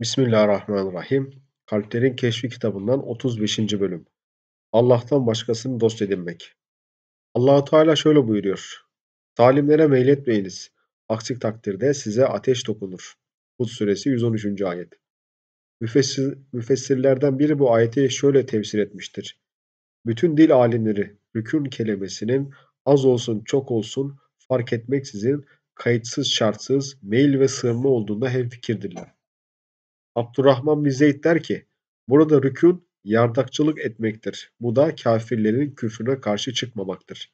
Bismillahirrahmanirrahim. Kalplerin Keşfi kitabından 35. bölüm. Allah'tan başkasını dost edinmek. Allah Teala şöyle buyuruyor. Talimlere meyletmeyiniz. Aksi takdirde size ateş dokunur. Hud suresi 113. ayet. Müfessir, müfessirlerden biri bu ayeti şöyle tefsir etmiştir. Bütün dil alimleri rükün kelimesinin az olsun çok olsun fark etmeksizin kayıtsız şartsız meyil ve sığınma olduğunda hemfikirdirler. Abdurrahman bin Zeyd der ki burada rükün yardakçılık etmektir. Bu da kafirlerin küfrüne karşı çıkmamaktır.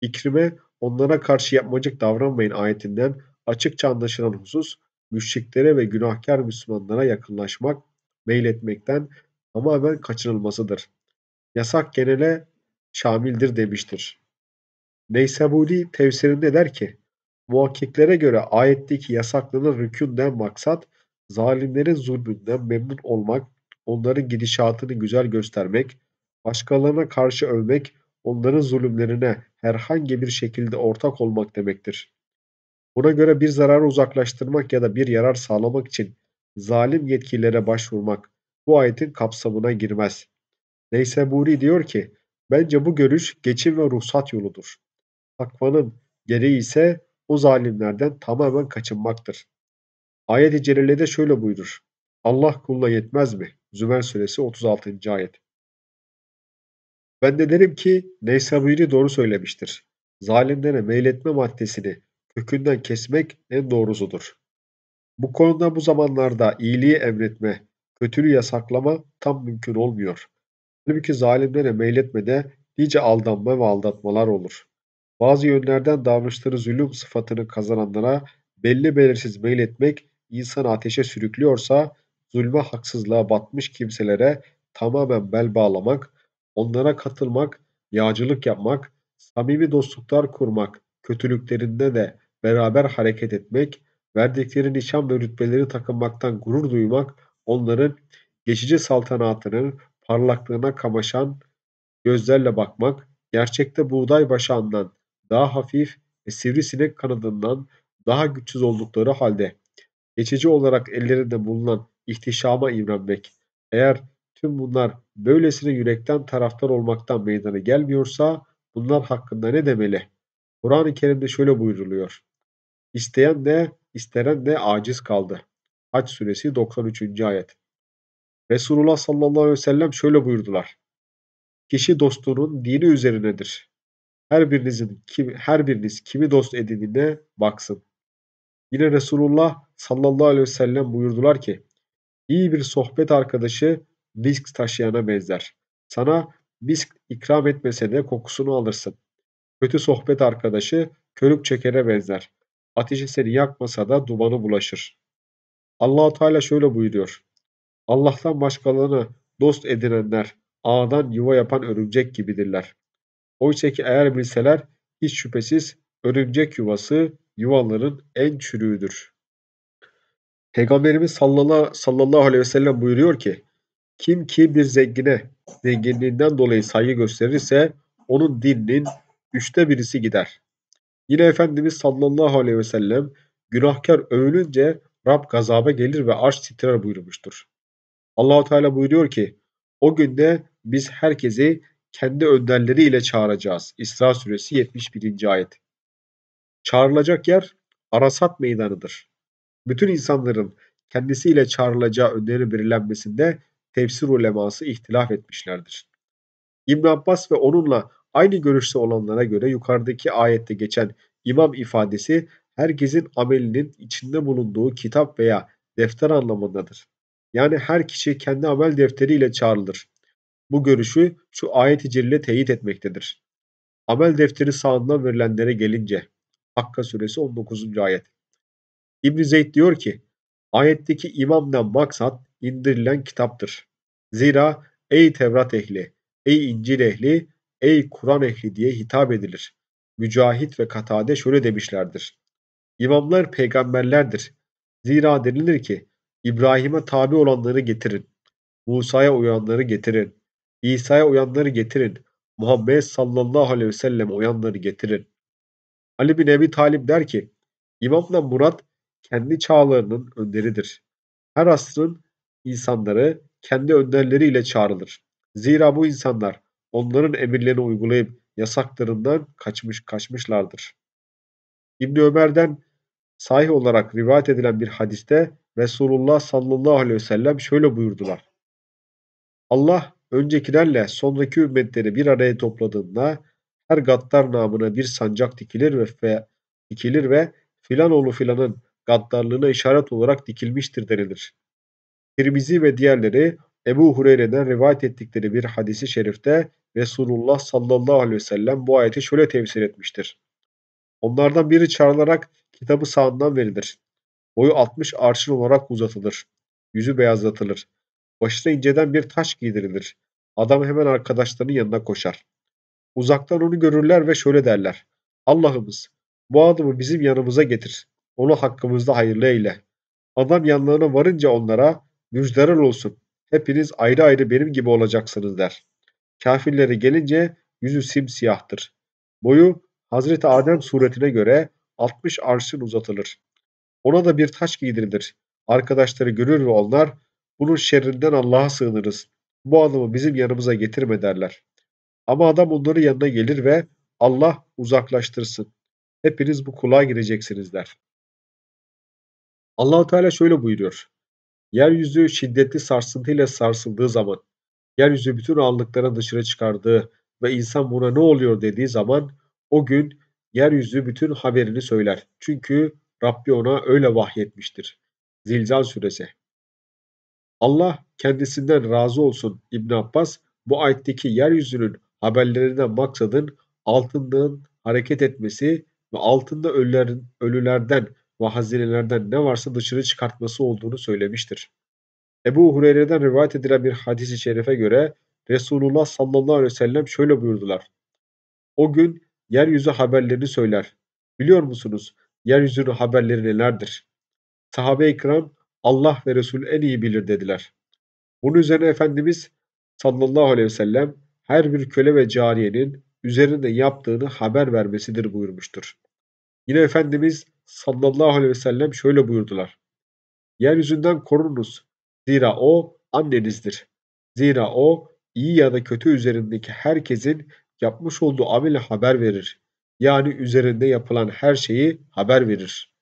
İkrime onlara karşı yapmacık davranmayın ayetinden açıkça anlaşılan husus müşriklere ve günahkar Müslümanlara yakınlaşmak, meyletmekten tamamen kaçınılmasıdır. Yasak genele şamildir demiştir. Neyseburi tefsirinde der ki, muhakkiklere göre ayetteki yasaklanan rükünden maksat Zalimlerin zulmünden memnun olmak, onların gidişatını güzel göstermek, başkalarına karşı övmek, onların zulümlerine herhangi bir şekilde ortak olmak demektir. Buna göre bir zararı uzaklaştırmak ya da bir yarar sağlamak için zalim yetkililere başvurmak bu ayetin kapsamına girmez. Neyseburi diyor ki, bence bu görüş geçim ve ruhsat yoludur. Takvanın gereği ise o zalimlerden tamamen kaçınmaktır. Ayet-i Celle'de şöyle buyurur. Allah kulla yetmez mi? Zümer suresi 36. ayet. Ben de derim ki Neysabiri doğru söylemiştir. Zalimlere meyletme maddesini kökünden kesmek en doğrusudur. Bu konuda bu zamanlarda iyiliği emretme, kötülüğü yasaklama tam mümkün olmuyor. Halbuki zalimlere meyletmede nice aldanma ve aldatmalar olur. Bazı yönlerden davranışları zulüm sıfatını kazananlara belli belirsiz meyletmek insanı ateşe sürüklüyorsa zulme haksızlığa batmış kimselere tamamen bel bağlamak, onlara katılmak, yağcılık yapmak, samimi dostluklar kurmak, kötülüklerinde de beraber hareket etmek, verdikleri nişan ve rütbeleri takınmaktan gurur duymak, onların geçici saltanatının parlaklığına kamaşan gözlerle bakmak, gerçekte buğday başağından daha hafif ve sivrisinek kanadından daha güçsüz oldukları halde geçici olarak ellerinde bulunan ihtişama imrenmek, eğer tüm bunlar böylesine yürekten taraftar olmaktan meydana gelmiyorsa bunlar hakkında ne demeli? Kur'an-ı Kerim'de şöyle buyuruluyor: İsteyen de, isteren de aciz kaldı. Haç suresi 93. ayet. Resulullah sallallahu aleyhi ve sellem şöyle buyurdular. Kişi dostunun dini üzerinedir. Her birinizin kim, her biriniz kimi dost edinine baksın. Yine Resulullah sallallahu aleyhi ve sellem buyurdular ki iyi bir sohbet arkadaşı misk taşıyana benzer. Sana misk ikram etmese de kokusunu alırsın. Kötü sohbet arkadaşı körük çekere benzer. Ateşi seni yakmasa da dumanı bulaşır. Allahu Teala şöyle buyuruyor. Allah'tan başkalarını dost edinenler ağdan yuva yapan örümcek gibidirler. Oysa ki eğer bilseler hiç şüphesiz örümcek yuvası yuvaların en çürüğüdür. Peygamberimiz sallallahu, aleyhi ve sellem buyuruyor ki kim ki bir zengine zenginliğinden dolayı saygı gösterirse onun dininin üçte birisi gider. Yine Efendimiz sallallahu aleyhi ve sellem günahkar övülünce Rab gazaba gelir ve arş titrer buyurmuştur. Allahu Teala buyuruyor ki o günde biz herkesi kendi önderleriyle çağıracağız. İsra suresi 71. ayet. Çağrılacak yer Arasat Meydanı'dır. Bütün insanların kendisiyle çağrılacağı öneri belirlenmesinde tefsir uleması ihtilaf etmişlerdir. İbn Abbas ve onunla aynı görüşte olanlara göre yukarıdaki ayette geçen imam ifadesi herkesin amelinin içinde bulunduğu kitap veya defter anlamındadır. Yani her kişi kendi amel defteriyle çağrılır. Bu görüşü şu ayet-i celile teyit etmektedir. Amel defteri sağından verilenlere gelince Hakka suresi 19. ayet. İbn Zeyd diyor ki ayetteki imamdan maksat indirilen kitaptır. Zira ey Tevrat ehli, ey İncil ehli, ey Kur'an ehli diye hitap edilir. Mücahit ve Katade şöyle demişlerdir. İmamlar peygamberlerdir. Zira denilir ki İbrahim'e tabi olanları getirin. Musa'ya uyanları getirin. İsa'ya uyanları getirin. Muhammed sallallahu aleyhi ve selleme uyanları getirin. Ali bin Ebi Talib der ki, İmamla Murat kendi çağlarının önderidir. Her asrın insanları kendi önderleriyle çağrılır. Zira bu insanlar onların emirlerini uygulayıp yasaklarından kaçmış kaçmışlardır. İbni Ömer'den sahih olarak rivayet edilen bir hadiste Resulullah sallallahu aleyhi ve sellem şöyle buyurdular. Allah öncekilerle sonraki ümmetleri bir araya topladığında her gaddar namına bir sancak dikilir ve dikilir ve filan oğlu filanın gaddarlığına işaret olarak dikilmiştir denilir. Tirmizi ve diğerleri Ebu Hureyre'den rivayet ettikleri bir hadisi şerifte Resulullah sallallahu aleyhi ve sellem bu ayeti şöyle tefsir etmiştir. Onlardan biri çağrılarak kitabı sağından verilir. Boyu 60 arşın olarak uzatılır. Yüzü beyazlatılır. Başına inceden bir taş giydirilir. Adam hemen arkadaşlarının yanına koşar. Uzaktan onu görürler ve şöyle derler. Allah'ımız bu adamı bizim yanımıza getir. Onu hakkımızda hayırlı eyle. Adam yanlarına varınca onlara müjdeler olsun. Hepiniz ayrı ayrı benim gibi olacaksınız der. Kafirlere gelince yüzü simsiyahtır. Boyu Hazreti Adem suretine göre 60 arşın uzatılır. Ona da bir taç giydirilir. Arkadaşları görür ve onlar bunun şerrinden Allah'a sığınırız. Bu adamı bizim yanımıza getirme derler. Ama adam onların yanına gelir ve Allah uzaklaştırsın. Hepiniz bu kulağa gireceksiniz der. Allah Teala şöyle buyuruyor. Yeryüzü şiddetli sarsıntıyla sarsıldığı zaman, yeryüzü bütün ağırlıkların dışarı çıkardığı ve insan buna ne oluyor dediği zaman o gün yeryüzü bütün haberini söyler. Çünkü Rabbi ona öyle vahyetmiştir. Zilzal suresi. Allah kendisinden razı olsun İbn Abbas bu ayetteki yeryüzünün Haberlerinden maksadın altından hareket etmesi ve altında ölülerin, ölülerden ve hazinelerden ne varsa dışarı çıkartması olduğunu söylemiştir. Ebu Hureyre'den rivayet edilen bir hadis-i şerife göre Resulullah sallallahu aleyhi ve sellem şöyle buyurdular. O gün yeryüzü haberlerini söyler. Biliyor musunuz yeryüzünün haberleri nelerdir? Sahabe-i kiram Allah ve Resul en iyi bilir dediler. Bunun üzerine Efendimiz sallallahu aleyhi ve sellem her bir köle ve cariyenin üzerinde yaptığını haber vermesidir buyurmuştur. Yine Efendimiz sallallahu aleyhi ve sellem şöyle buyurdular. Yeryüzünden korununuz. Zira o annenizdir. Zira o iyi ya da kötü üzerindeki herkesin yapmış olduğu ameli haber verir. Yani üzerinde yapılan her şeyi haber verir.